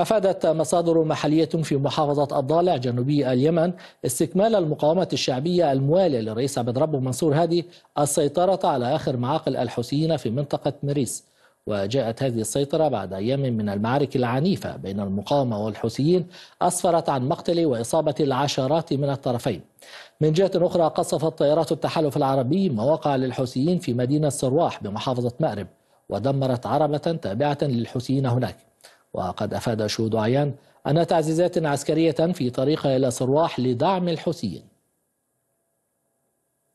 أفادت مصادر محلية في محافظة الضالع جنوبي اليمن استكمال المقاومة الشعبية الموالية للرئيس عبد ربه منصور هادي السيطرة على آخر معاقل الحوثيين في منطقة مريس وجاءت هذه السيطرة بعد أيام من المعارك العنيفة بين المقاومة والحوثيين أسفرت عن مقتل وإصابة العشرات من الطرفين من جهة أخرى قصفت طائرات التحالف العربي مواقع للحوثيين في مدينة سرواح بمحافظة مأرب ودمرت عربة تابعة للحوثيين هناك وقد أفاد شهود عيان أن تعزيزات عسكرية في طريقها إلى صرواح لدعم الحوثيين